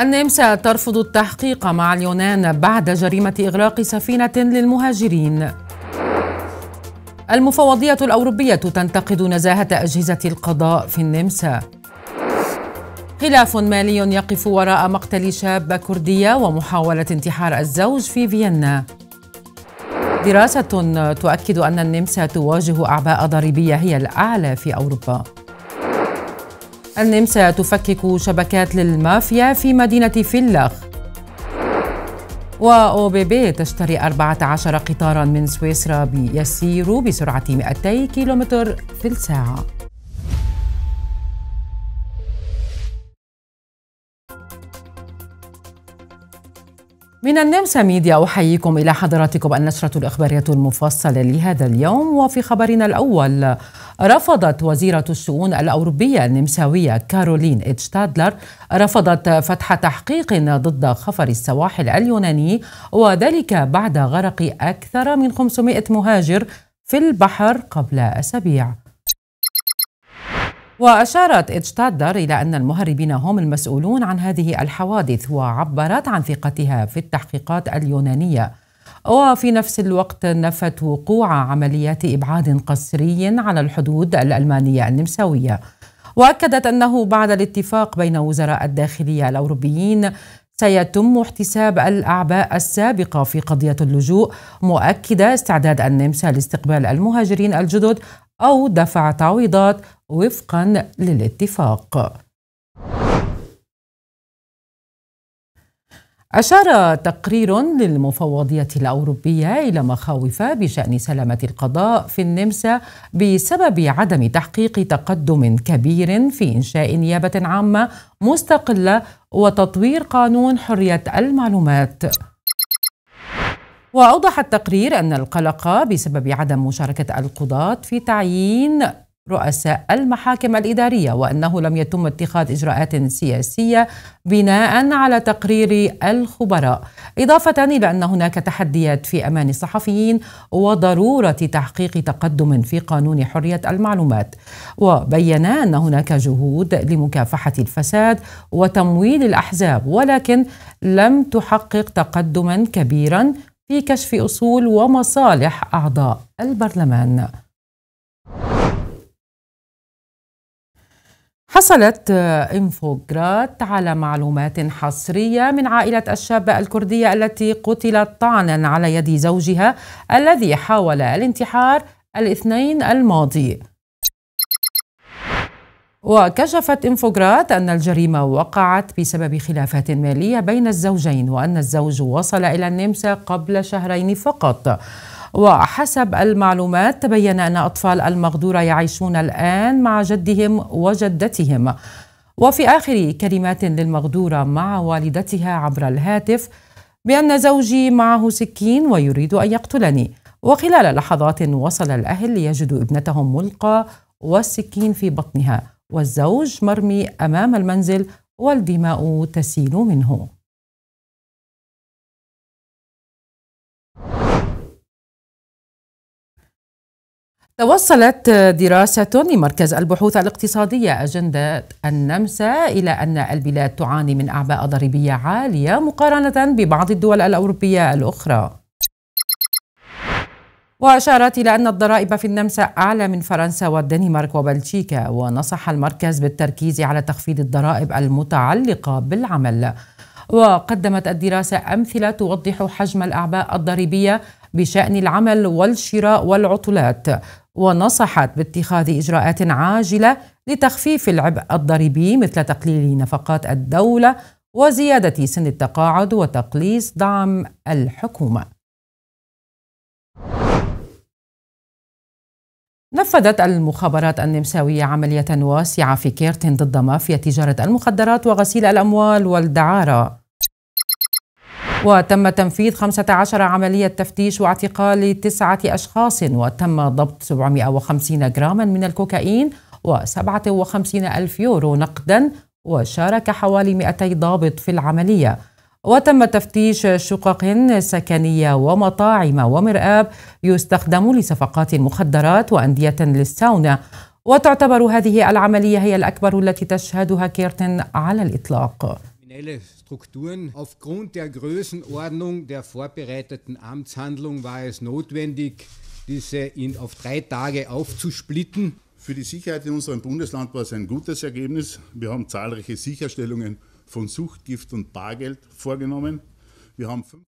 النمسا ترفض التحقيق مع اليونان بعد جريمة إغراق سفينة للمهاجرين المفوضية الأوروبية تنتقد نزاهة أجهزة القضاء في النمسا خلاف مالي يقف وراء مقتل شابة كردية ومحاولة انتحار الزوج في فيينا دراسة تؤكد أن النمسا تواجه أعباء ضريبية هي الأعلى في أوروبا النمسا تفكك شبكات للمافيا في مدينة فيلاخ وأو بي بي تشتري 14 قطارا من سويسرا يسير بسرعة 200 كيلومتر في الساعة من النمسا ميديا أحييكم إلى حضراتكم النشرة الإخبارية المفصلة لهذا اليوم وفي خبرنا الأول رفضت وزيرة الشؤون الأوروبية النمساوية كارولين إتشتادلر رفضت فتح تحقيق ضد خفر السواحل اليوناني وذلك بعد غرق أكثر من 500 مهاجر في البحر قبل أسابيع وأشارت إتشتادلر إلى أن المهربين هم المسؤولون عن هذه الحوادث وعبرت عن ثقتها في التحقيقات اليونانية وفي نفس الوقت نفت وقوع عمليات إبعاد قسري على الحدود الألمانية النمساوية وأكدت أنه بعد الاتفاق بين وزراء الداخلية الأوروبيين سيتم احتساب الأعباء السابقة في قضية اللجوء مؤكدة استعداد النمسا لاستقبال المهاجرين الجدد أو دفع تعويضات وفقا للاتفاق أشار تقرير للمفوضية الأوروبية إلى مخاوف بشأن سلامة القضاء في النمسا بسبب عدم تحقيق تقدم كبير في إنشاء نيابة عامة مستقلة وتطوير قانون حرية المعلومات. وأوضح التقرير أن القلق بسبب عدم مشاركة القضاة في تعيين رؤساء المحاكم الإدارية وأنه لم يتم اتخاذ إجراءات سياسية بناء على تقرير الخبراء إضافة إلى أن هناك تحديات في أمان الصحفيين وضرورة تحقيق تقدم في قانون حرية المعلومات وبينا أن هناك جهود لمكافحة الفساد وتمويل الأحزاب ولكن لم تحقق تقدما كبيرا في كشف أصول ومصالح أعضاء البرلمان حصلت آه، انفوغرات على معلومات حصرية من عائلة الشابة الكردية التي قتلت طعنا على يد زوجها الذي حاول الانتحار الاثنين الماضي وكشفت انفوغرات أن الجريمة وقعت بسبب خلافات مالية بين الزوجين وأن الزوج وصل إلى النمسا قبل شهرين فقط وحسب المعلومات تبين أن أطفال المغدورة يعيشون الآن مع جدهم وجدتهم وفي آخر كلمات للمغدورة مع والدتها عبر الهاتف بأن زوجي معه سكين ويريد أن يقتلني وخلال لحظات وصل الأهل ليجدوا ابنتهم ملقى والسكين في بطنها والزوج مرمي أمام المنزل والدماء تسيل منه توصلت دراسة لمركز البحوث الاقتصادية أجندة النمسا إلى أن البلاد تعاني من أعباء ضريبية عالية مقارنة ببعض الدول الأوروبية الأخرى. وأشارت إلى أن الضرائب في النمسا أعلى من فرنسا والدنمارك وبلجيكا ونصح المركز بالتركيز على تخفيض الضرائب المتعلقة بالعمل. وقدمت الدراسة أمثلة توضح حجم الأعباء الضريبية بشأن العمل والشراء والعطلات ونصحت باتخاذ إجراءات عاجلة لتخفيف العبء الضريبي مثل تقليل نفقات الدولة وزيادة سن التقاعد وتقليص دعم الحكومة نفذت المخابرات النمساوية عملية واسعة في كيرتن ضد مافيا تجارة المخدرات وغسيل الأموال والدعارة وتم تنفيذ 15 عملية تفتيش واعتقال تسعة أشخاص وتم ضبط 750 جراما من الكوكايين و57 ألف يورو نقدا وشارك حوالي 200 ضابط في العملية وتم تفتيش شقق سكنية ومطاعم ومرآب يستخدم لصفقات المخدرات وأندية للساونا وتعتبر هذه العملية هي الأكبر التي تشهدها كيرتن على الإطلاق kriminelle Strukturen. Aufgrund der Größenordnung der vorbereiteten Amtshandlung war es notwendig, diese in, auf drei Tage aufzusplitten. Für die Sicherheit in unserem Bundesland war es ein gutes Ergebnis. Wir haben zahlreiche Sicherstellungen von Suchtgift und Bargeld vorgenommen. Wir haben fünf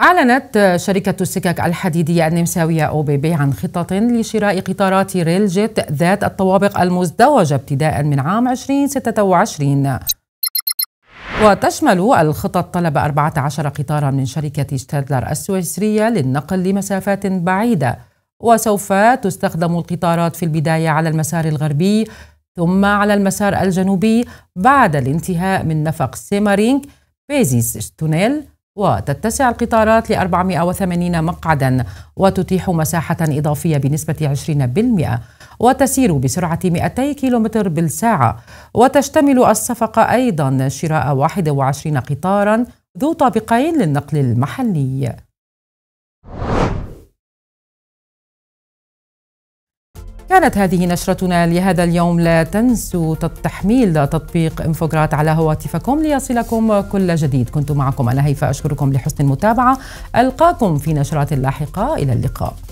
أعلنت شركة السكك الحديدية النمساوية بي عن خطط لشراء قطارات ريل جيت ذات الطوابق المزدوجة ابتداء من عام 2026 وتشمل الخطط طلب 14 قطارا من شركة شتادلر السويسرية للنقل لمسافات بعيدة وسوف تستخدم القطارات في البداية على المسار الغربي ثم على المسار الجنوبي بعد الانتهاء من نفق سيمارينك بيزيس تونيل وتتسع القطارات ل 480 مقعدا وتتيح مساحة إضافية بنسبة 20% وتسير بسرعة 200 كيلومتر بالساعة وتشتمل الصفقة أيضا شراء 21 قطارا ذو طابقين للنقل المحلي كانت هذه نشرتنا لهذا اليوم لا تنسوا تحميل تطبيق انفوجرات على هواتفكم ليصلكم كل جديد كنت معكم أنا هيفاء أشكركم لحسن المتابعة ألقاكم في نشرات لاحقة إلى اللقاء